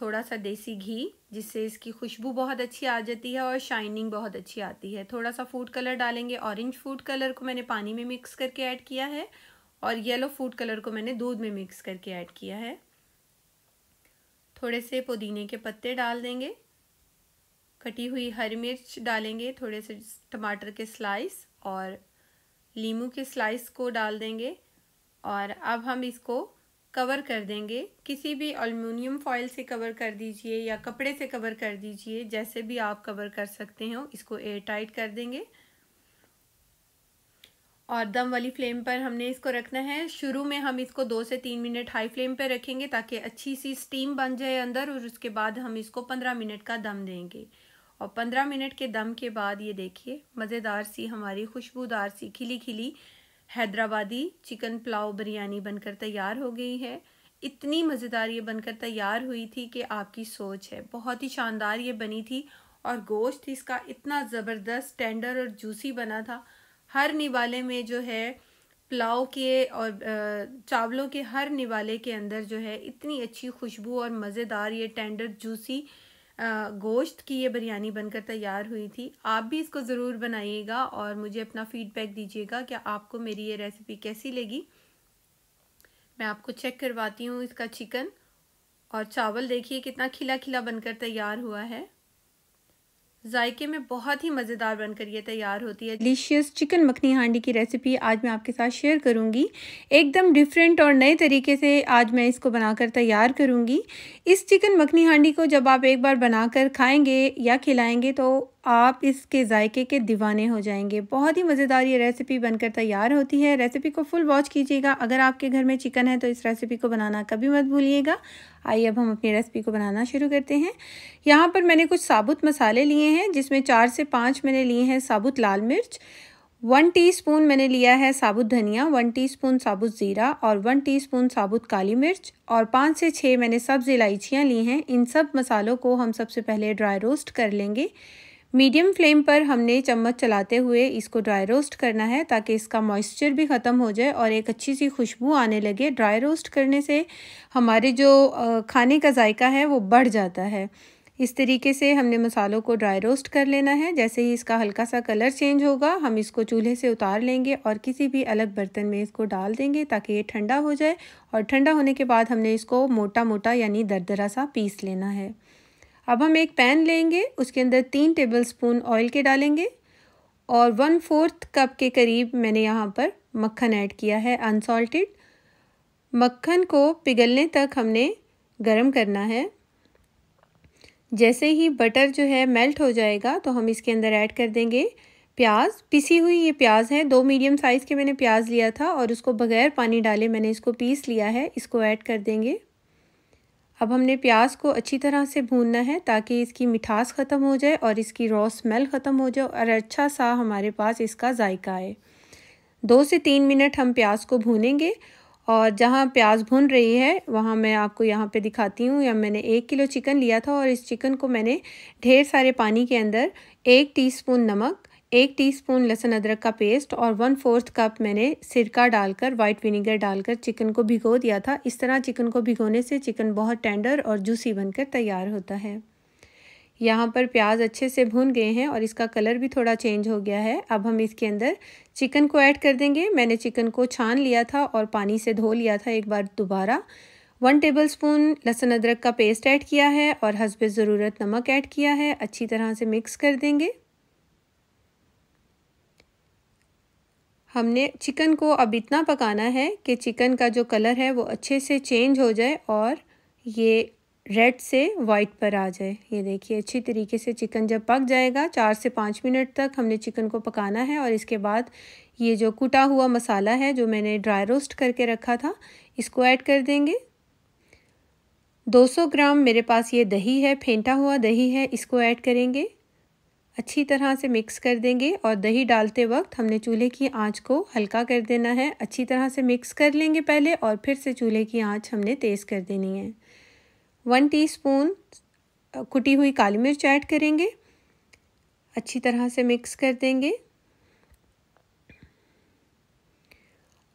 थोड़ा सा देसी घी जिससे इसकी खुशबू बहुत अच्छी आ जाती है और शाइनिंग बहुत अच्छी आती है थोड़ा सा फूड कलर डालेंगे ऑरेंज फूड कलर को मैंने पानी में मिक्स करके ऐड किया है और येलो फूड कलर को मैंने दूध में मिक्स करके ऐड किया है थोड़े से पुदीने के पत्ते डाल देंगे कटी हुई हरी मिर्च डालेंगे थोड़े से टमाटर के स्लाइस और लीमू के स्लाइस को डाल देंगे और अब हम इसको कवर कर देंगे किसी भी अल्मीनियम फॉइल से कवर कर दीजिए या कपड़े से कवर कर दीजिए जैसे भी आप कवर कर सकते हो इसको एयर टाइट कर देंगे और दम वाली फ्लेम पर हमने इसको रखना है शुरू में हम इसको दो से तीन मिनट हाई फ्लेम पर रखेंगे ताकि अच्छी सी स्टीम बन जाए अंदर और उसके बाद हम इसको पंद्रह मिनट का दम देंगे और पंद्रह मिनट के दम के बाद ये देखिए मज़ेदार सी हमारी खुशबूदार सी खिली खिली हैदराबादी चिकन पुलाव बिरयानी बनकर तैयार हो गई है इतनी मज़ेदार ये बनकर तैयार हुई थी कि आपकी सोच है बहुत ही शानदार ये बनी थी और गोश्त इसका इतना ज़बरदस्त टेंडर और जूसी बना था हर निवाले में जो है पुलाव के और चावलों के हर निवाले के अंदर जो है इतनी अच्छी खुशबू और मज़ेदार ये टेंडर जूसी गोश्त की ये बिरयानी बनकर तैयार हुई थी आप भी इसको ज़रूर बनाइएगा और मुझे अपना फ़ीडबैक दीजिएगा कि आपको मेरी ये रेसिपी कैसी लगी मैं आपको चेक करवाती हूँ इसका चिकन और चावल देखिए कितना खिला खिला बनकर तैयार हुआ है जायके में बहुत ही मज़ेदार बनकर ये तैयार होती है डिलीशियस चिकन मखनी हांडी की रेसिपी आज मैं आपके साथ शेयर करूंगी एकदम डिफरेंट और नए तरीके से आज मैं इसको बनाकर तैयार करूंगी इस चिकन मखनी हांडी को जब आप एक बार बनाकर खाएंगे या खिलाएंगे तो आप इसके जायके के दीवाने हो जाएंगे बहुत ही मज़ेदार ये रेसिपी बनकर तैयार होती है रेसिपी को फुल वॉच कीजिएगा अगर आपके घर में चिकन है तो इस रेसिपी को बनाना कभी मत भूलिएगा आइए अब हम अपनी रेसिपी को बनाना शुरू करते हैं यहाँ पर मैंने कुछ साबुत मसाले लिए हैं जिसमें चार से पाँच मैंने लिए हैं साबुत लाल मिर्च वन टी मैंने लिया है साबुत धनिया वन टी साबुत ज़ीरा और वन टी साबुत काली मिर्च और पाँच से छः मैंने सब्ज़ इलायचियाँ ली हैं इन सब मसालों को हम सबसे पहले ड्राई रोस्ट कर लेंगे मीडियम फ्लेम पर हमने चम्मच चलाते हुए इसको ड्राई रोस्ट करना है ताकि इसका मॉइस्चर भी ख़त्म हो जाए और एक अच्छी सी खुशबू आने लगे ड्राई रोस्ट करने से हमारे जो खाने का जायका है वो बढ़ जाता है इस तरीके से हमने मसालों को ड्राई रोस्ट कर लेना है जैसे ही इसका हल्का सा कलर चेंज होगा हम इसको चूल्हे से उतार लेंगे और किसी भी अलग बर्तन में इसको डाल देंगे ताकि ये ठंडा हो जाए और ठंडा होने के बाद हमने इसको मोटा मोटा यानी दरदरा सा पीस लेना है अब हम एक पैन लेंगे उसके अंदर तीन टेबलस्पून ऑयल के डालेंगे और वन फोर्थ कप के करीब मैंने यहाँ पर मक्खन ऐड किया है अनसॉल्टेड मक्खन को पिघलने तक हमने गरम करना है जैसे ही बटर जो है मेल्ट हो जाएगा तो हम इसके अंदर ऐड कर देंगे प्याज पिसी हुई ये प्याज है दो मीडियम साइज़ के मैंने प्याज लिया था और उसको बगैर पानी डाले मैंने इसको पीस लिया है इसको ऐड कर देंगे अब हमने प्याज को अच्छी तरह से भूनना है ताकि इसकी मिठास ख़त्म हो जाए और इसकी रॉ स्मेल ख़त्म हो जाए और अच्छा सा हमारे पास इसका जायका आए दो से तीन मिनट हम प्याज को भूनेंगे और जहाँ प्याज भुन रही है वहाँ मैं आपको यहाँ पे दिखाती हूँ या मैंने एक किलो चिकन लिया था और इस चिकन को मैंने ढेर सारे पानी के अंदर एक टीस्पून नमक एक टीस्पून लहसुन अदरक का पेस्ट और वन फोर्थ कप मैंने सिरका डालकर वाइट विनीगर डालकर चिकन को भिगो दिया था इस तरह चिकन को भिगोने से चिकन बहुत टेंडर और जूसी बनकर तैयार होता है यहाँ पर प्याज अच्छे से भून गए हैं और इसका कलर भी थोड़ा चेंज हो गया है अब हम इसके अंदर चिकन को ऐड कर देंगे मैंने चिकन को छान लिया था और पानी से धो लिया था एक बार दोबारा वन टेबल स्पून लहसुन अदरक का पेस्ट ऐड किया है और हसब ज़रूरत नमक ऐड किया है अच्छी तरह से मिक्स कर देंगे हमने चिकन को अब इतना पकाना है कि चिकन का जो कलर है वो अच्छे से चेंज हो जाए और ये रेड से वाइट पर आ जाए ये देखिए अच्छी तरीके से चिकन जब पक जाएगा चार से पाँच मिनट तक हमने चिकन को पकाना है और इसके बाद ये जो कुटा हुआ मसाला है जो मैंने ड्राई रोस्ट करके रखा था इसको ऐड कर देंगे 200 ग्राम मेरे पास ये दही है फेंटा हुआ दही है इसको ऐड करेंगे अच्छी तरह से मिक्स कर देंगे और दही डालते वक्त हमने चूल्हे की आंच को हल्का कर देना है अच्छी तरह से मिक्स कर लेंगे पहले और फिर से चूल्हे की आंच हमने तेज़ कर देनी है वन टीस्पून कुटी हुई काली मिर्च ऐड करेंगे अच्छी तरह से मिक्स कर देंगे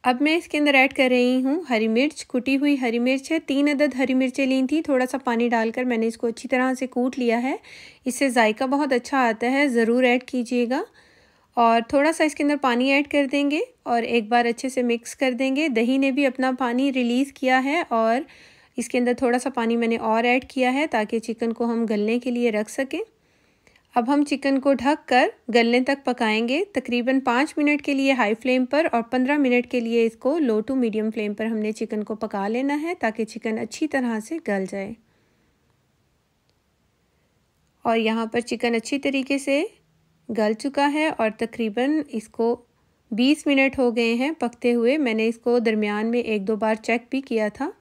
अब मैं इसके अंदर ऐड कर रही हूँ हरी मिर्च कुटी हुई हरी मिर्च है तीन अदद हरी मिर्चें ली थी थोड़ा सा पानी डालकर मैंने इसको अच्छी तरह से कूट लिया है इससे जायका बहुत अच्छा आता है ज़रूर ऐड कीजिएगा और थोड़ा सा इसके अंदर पानी ऐड कर देंगे और एक बार अच्छे से मिक्स कर देंगे दही ने भी अपना पानी रिलीज़ किया है और इसके अंदर थोड़ा सा पानी मैंने और ऐड किया है ताकि चिकन को हम गलने के लिए रख सकें अब हम चिकन को ढक कर गलने तक पकाएंगे तकरीबन पाँच मिनट के लिए हाई फ्लेम पर और पंद्रह मिनट के लिए इसको लो टू मीडियम फ्लेम पर हमने चिकन को पका लेना है ताकि चिकन अच्छी तरह से गल जाए और यहाँ पर चिकन अच्छी तरीके से गल चुका है और तकरीबन इसको बीस मिनट हो गए हैं पकते हुए मैंने इसको दरमियान में एक दो बार चेक भी किया था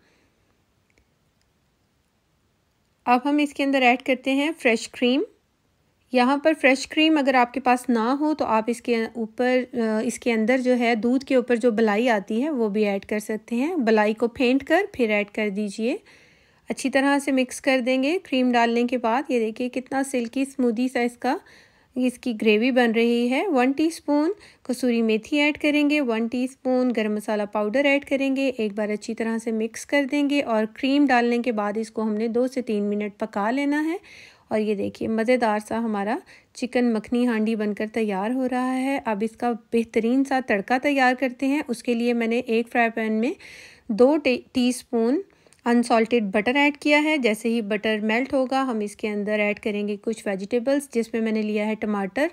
अब हम इसके अंदर ऐड करते हैं फ्रेश क्रीम यहाँ पर फ्रेश क्रीम अगर आपके पास ना हो तो आप इसके ऊपर इसके अंदर जो है दूध के ऊपर जो बलाई आती है वो भी ऐड कर सकते हैं बलाई को फेंट कर फिर ऐड कर दीजिए अच्छी तरह से मिक्स कर देंगे क्रीम डालने के बाद ये देखिए कितना सिल्की स्मूदी सा इसका इसकी ग्रेवी बन रही है वन टीस्पून कसूरी मेथी ऐड करेंगे one teaspoon garam masala powder add करेंगे एक बार अच्छी तरह से मिक्स कर देंगे और क्रीम डालने के बाद इसको हमने दो से तीन मिनट पका लेना है और ये देखिए मज़ेदार सा हमारा चिकन मखनी हांडी बनकर तैयार हो रहा है अब इसका बेहतरीन सा तड़का तैयार करते हैं उसके लिए मैंने एक फ्राई पैन में दो teaspoon unsalted butter add किया है जैसे ही बटर मेल्ट होगा हम इसके अंदर ऐड करेंगे कुछ वेजिटेबल्स जिसमें मैंने लिया है टमाटर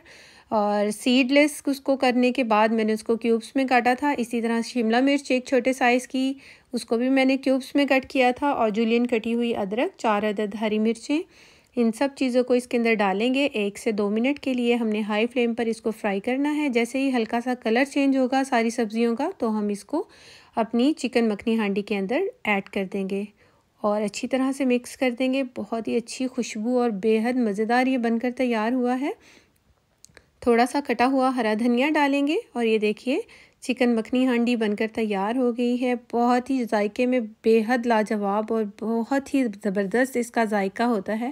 और सीडलेस उसको करने के बाद मैंने उसको क्यूब्स में काटा था इसी तरह शिमला मिर्च एक छोटे साइज़ की उसको भी मैंने क्यूब्स में कट किया था और जुलियन कटी हुई अदरक चार अदद हरी मिर्चें इन सब चीज़ों को इसके अंदर डालेंगे एक से दो मिनट के लिए हमने हाई फ्लेम पर इसको फ्राई करना है जैसे ही हल्का सा कलर चेंज होगा सारी सब्जियों का तो हम इसको अपनी चिकन मखनी हांडी के अंदर ऐड कर देंगे और अच्छी तरह से मिक्स कर देंगे बहुत ही अच्छी खुशबू और बेहद मज़ेदार ये बनकर तैयार हुआ है थोड़ा सा कटा हुआ हरा धनिया डालेंगे और ये देखिए चिकन मखनी हांडी बनकर तैयार हो गई है बहुत ही जायके में बेहद लाजवाब और बहुत ही ज़बरदस्त इसका जायका होता है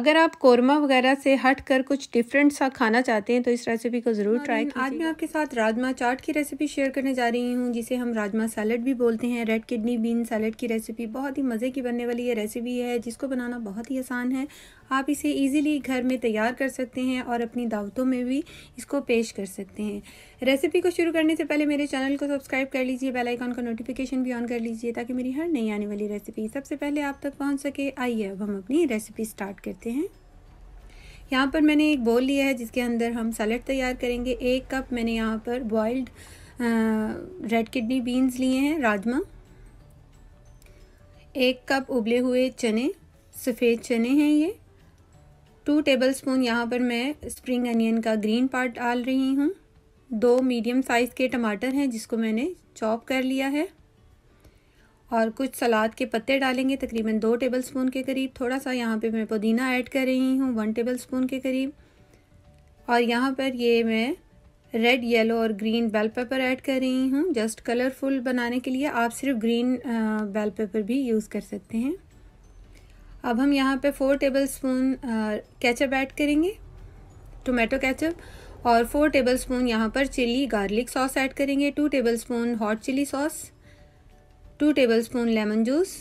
अगर आप कौरमा वगैरह से हट कर कुछ डिफरेंट सा खाना चाहते हैं तो इस रेसिपी को ज़रूर ट्राई कीजिए आज मैं आपके साथ राजमा चाट की रेसिपी शेयर करने जा रही हूँ जिसे हम राजमा सैलड भी बोलते हैं रेड किडनी बीन सैलड की रेसिपी बहुत ही मज़े की बनने वाली ये रेसिपी है जिसको बनाना बहुत ही आसान है आप इसे इजीली घर में तैयार कर सकते हैं और अपनी दावतों में भी इसको पेश कर सकते हैं रेसिपी को शुरू करने से पहले मेरे चैनल को सब्सक्राइब कर लीजिए बेल आइकन का नोटिफिकेशन भी ऑन कर लीजिए ताकि मेरी हर नई आने वाली रेसिपी सबसे पहले आप तक पहुँच सके आइए अब हम अपनी रेसिपी स्टार्ट करते हैं यहाँ पर मैंने एक बोल लिया है जिसके अंदर हम सैलड तैयार करेंगे एक कप मैंने यहाँ पर बॉइल्ड रेड किडनी बीन्स लिए हैं राजमा एक कप उबले हुए चने सफ़ेद चने हैं ये टू टेबल स्पून यहाँ पर मैं स्प्रिंग अनियन का ग्रीन पार्ट डाल रही हूँ दो मीडियम साइज़ के टमाटर हैं जिसको मैंने चॉप कर लिया है और कुछ सलाद के पत्ते डालेंगे तकरीबन दो टेबल स्पून के करीब थोड़ा सा यहाँ पे मैं पुदीना ऐड कर रही हूँ वन टेबल स्पून के करीब और यहाँ पर ये मैं रेड येलो और ग्रीन बेल पेपर ऐड कर रही हूँ जस्ट कलरफुल बनाने के लिए आप सिर्फ ग्रीन बेल पेपर भी यूज़ कर सकते हैं अब हम यहाँ पे four tablespoon ketchup add करेंगे टोमेटो कैचअप और फोर टेबल स्पून यहाँ पर चिली गार्लिक सॉस ऐड करेंगे two tablespoon hot chilli sauce two tablespoon lemon juice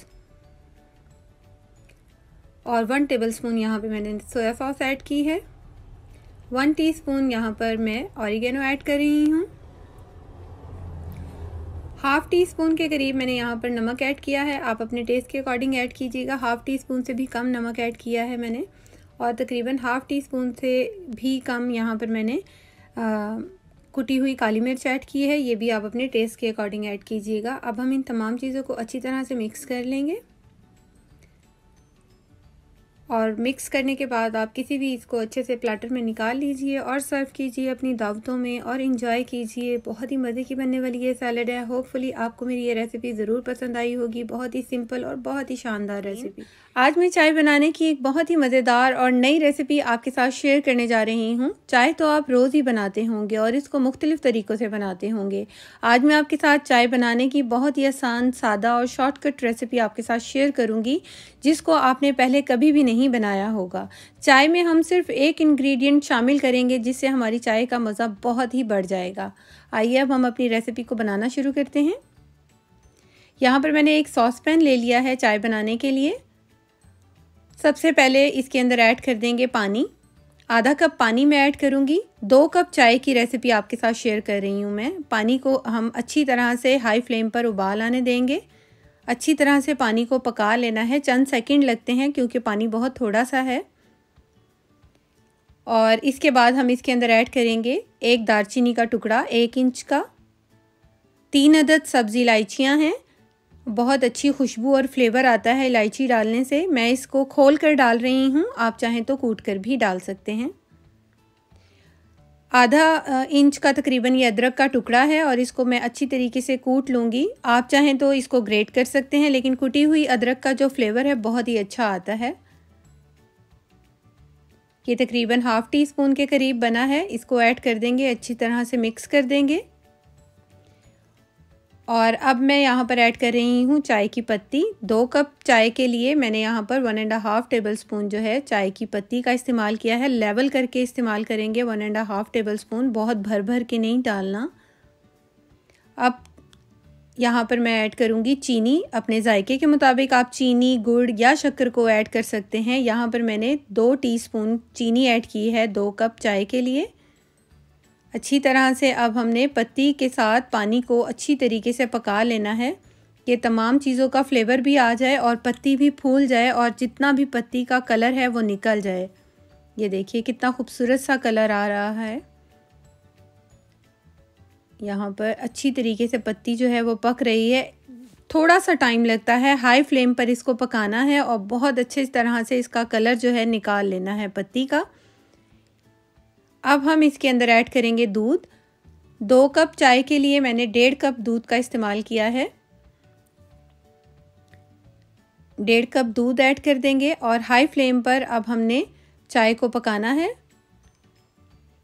और वन टेबल स्पून यहाँ पर मैंने सोया सॉस ऐड की है वन टीस्पून यहाँ पर मैं ऑरिगेनो ऐड कर रही हूँ हाफ़ टी स्पून के करीब मैंने यहाँ पर नमक ऐड किया है आप अपने टेस्ट के अकॉर्डिंग ऐड कीजिएगा हाफ़ टी स्पून से भी कम नमक ऐड किया है मैंने और तकरीबन हाफ़ टी स्पून से भी कम यहाँ पर मैंने कुटी हुई काली मिर्च ऐड की है ये भी आप अपने टेस्ट के अकॉर्डिंग ऐड कीजिएगा अब हम इन तमाम चीज़ों को अच्छी तरह से मिक्स कर लेंगे और मिक्स करने के बाद आप किसी भी इसको अच्छे से प्लेटर में निकाल लीजिए और सर्व कीजिए अपनी दावतों में और इन्जॉय कीजिए बहुत ही मज़े की बनने वाली ये सैलड है होपफुली आपको मेरी ये रेसिपी ज़रूर पसंद आई होगी बहुत ही सिंपल और बहुत ही शानदार रेसिपी आज मैं चाय बनाने की एक बहुत ही मज़ेदार और नई रेसिपी आपके साथ शेयर करने जा रही हूँ चाय तो आप रोज़ ही बनाते होंगे और इसको मुख्तलिफ़ तरीक़ों से बनाते होंगे आज मैं आपके साथ चाय बनाने की बहुत ही आसान सादा और शॉर्टकट रेसिपी आपके साथ शेयर करूँगी जिसको आपने पहले कभी भी नहीं नहीं बनाया होगा चाय में हम सिर्फ एक इंग्रेडिएंट शामिल करेंगे जिससे हमारी चाय का मज़ा बहुत ही बढ़ जाएगा आइए अब हम अपनी रेसिपी को बनाना शुरू करते हैं यहाँ पर मैंने एक सॉस पैन ले लिया है चाय बनाने के लिए सबसे पहले इसके अंदर ऐड कर देंगे पानी आधा कप पानी मैं ऐड करूँगी दो कप चाय की रेसिपी आपके साथ शेयर कर रही हूँ मैं पानी को हम अच्छी तरह से हाई फ्लेम पर उबाल आने देंगे अच्छी तरह से पानी को पका लेना है चंद सेकंड लगते हैं क्योंकि पानी बहुत थोड़ा सा है और इसके बाद हम इसके अंदर ऐड करेंगे एक दारचीनी का टुकड़ा एक इंच का तीन अदद सब्ज़ी इलायचियाँ हैं बहुत अच्छी खुशबू और फ्लेवर आता है इलायची डालने से मैं इसको खोल कर डाल रही हूँ आप चाहें तो कूट कर भी डाल सकते हैं आधा इंच का तकरीबन ये अदरक का टुकड़ा है और इसको मैं अच्छी तरीके से कूट लूँगी आप चाहें तो इसको ग्रेट कर सकते हैं लेकिन कूटी हुई अदरक का जो फ्लेवर है बहुत ही अच्छा आता है ये तकरीबन हाफ़ टी स्पून के करीब बना है इसको ऐड कर देंगे अच्छी तरह से मिक्स कर देंगे और अब मैं यहाँ पर ऐड कर रही हूँ चाय की पत्ती दो कप चाय के लिए मैंने यहाँ पर one and half tablespoon जो है चाय की पत्ती का इस्तेमाल किया है लेवल करके इस्तेमाल करेंगे one and half tablespoon बहुत भर भर के नहीं डालना अब यहाँ पर मैं ऐड करूँगी चीनी अपने जायके के मुताबिक आप चीनी गुड़ या शक्कर को ऐड कर सकते हैं यहाँ पर मैंने दो टी चीनी ऐड की है दो कप चाय के लिए अच्छी तरह से अब हमने पत्ती के साथ पानी को अच्छी तरीके से पका लेना है ये तमाम चीज़ों का फ्लेवर भी आ जाए और पत्ती भी फूल जाए और जितना भी पत्ती का कलर है वो निकल जाए ये देखिए कितना खूबसूरत सा कलर आ रहा है यहाँ पर अच्छी तरीके से पत्ती जो है वो पक रही है थोड़ा सा टाइम लगता है हाई फ्लेम पर इसको पकाना है और बहुत अच्छे तरह से इसका कलर जो है निकाल लेना है पत्ती का अब हम इसके अंदर ऐड करेंगे दूध दो कप चाय के लिए मैंने डेढ़ कप दूध का इस्तेमाल किया है डेढ़ कप दूध ऐड कर देंगे और हाई फ्लेम पर अब हमने चाय को पकाना है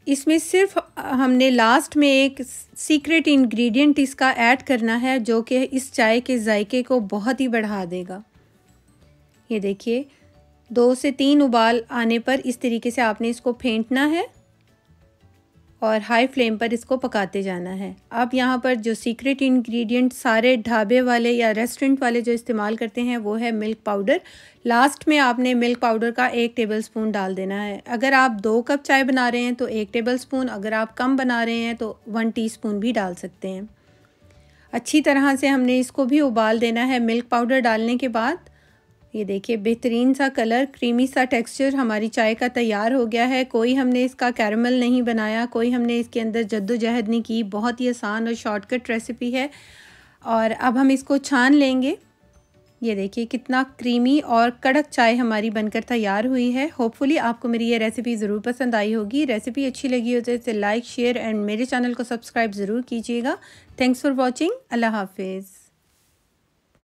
इसमें सिर्फ हमने लास्ट में एक सीक्रेट इंग्रेडिएंट इसका ऐड करना है जो कि इस चाय के जायके को बहुत ही बढ़ा देगा ये देखिए दो से तीन उबाल आने पर इस तरीके से आपने इसको फेंटना है और हाई फ्लेम पर इसको पकाते जाना है अब यहाँ पर जो सीक्रेट इंग्रेडिएंट सारे ढाबे वाले या रेस्टोरेंट वाले जो इस्तेमाल करते हैं वो है मिल्क पाउडर लास्ट में आपने मिल्क पाउडर का एक टेबल स्पून डाल देना है अगर आप दो कप चाय बना रहे हैं तो एक टेबल स्पून अगर आप कम बना रहे हैं तो वन टी भी डाल सकते हैं अच्छी तरह से हमने इसको भी उबाल देना है मिल्क पाउडर डालने के बाद ये देखिए बेहतरीन सा कलर क्रीमी सा टेक्सचर हमारी चाय का तैयार हो गया है कोई हमने इसका कैरमल नहीं बनाया कोई हमने इसके अंदर जद्दोजहद नहीं की बहुत ही आसान और शॉर्टकट रेसिपी है और अब हम इसको छान लेंगे ये देखिए कितना क्रीमी और कड़क चाय हमारी बनकर तैयार हुई है होपफुली आपको मेरी ये रेसिपी ज़रूर पसंद आई होगी रेसिपी अच्छी लगी हो तो इसे लाइक शेयर एंड मेरे चैनल को सब्सक्राइब ज़रूर कीजिएगा थैंक्स फॉर वॉचिंग अल्लाह हाफिज़